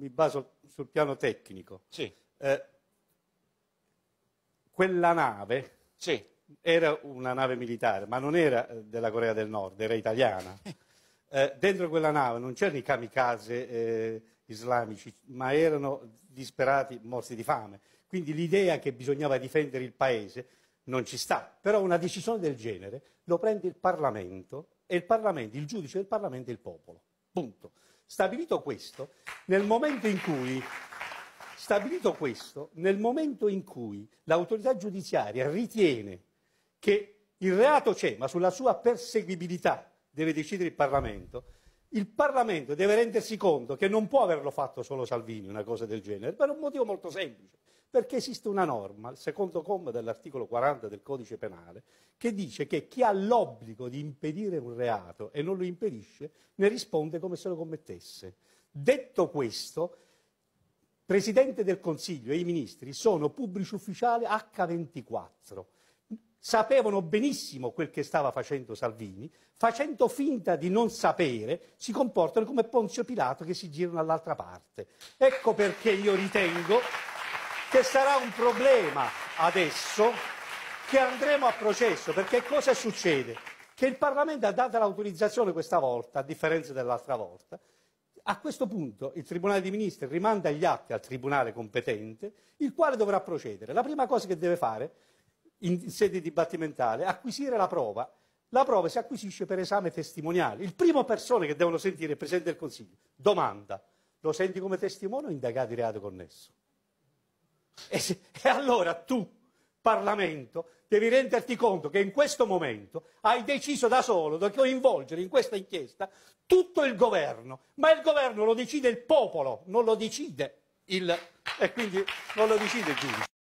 mi baso sul piano tecnico. Sì. Eh, quella nave sì. era una nave militare, ma non era eh, della Corea del Nord, era italiana. Eh. eh, dentro quella nave non c'erano i kamikaze eh, islamici, ma erano disperati, morti di fame. Quindi l'idea che bisognava difendere il paese non ci sta. Però una decisione del genere lo prende il Parlamento e il, Parlamento, il giudice del Parlamento è il popolo. Punto. Stabilito questo, nel momento in cui, questo, nel momento in cui l'autorità giudiziaria ritiene che il reato c'è, ma sulla sua perseguibilità deve decidere il Parlamento, il Parlamento deve rendersi conto che non può averlo fatto solo Salvini, una cosa del genere, per un motivo molto semplice perché esiste una norma, il secondo comma dell'articolo 40 del codice penale, che dice che chi ha l'obbligo di impedire un reato e non lo impedisce, ne risponde come se lo commettesse. Detto questo, Presidente del Consiglio e i ministri sono pubblici ufficiali H24 sapevano benissimo quel che stava facendo Salvini, facendo finta di non sapere, si comportano come Ponzio Pilato che si girano dall'altra parte. Ecco perché io ritengo che sarà un problema adesso che andremo a processo, perché cosa succede? Che il Parlamento ha dato l'autorizzazione questa volta, a differenza dell'altra volta, a questo punto il Tribunale dei Ministri rimanda gli atti al Tribunale competente, il quale dovrà procedere. La prima cosa che deve fare in sede dibattimentale è acquisire la prova. La prova si acquisisce per esame testimoniale. Il primo persone che devono sentire è il Presidente del Consiglio. Domanda, lo senti come testimone o indagato di reato connesso? E, se, e allora tu, Parlamento, devi renderti conto che in questo momento hai deciso da solo di coinvolgere in questa inchiesta tutto il governo, ma il governo lo decide il popolo, non lo decide il, e quindi non lo decide il giudice.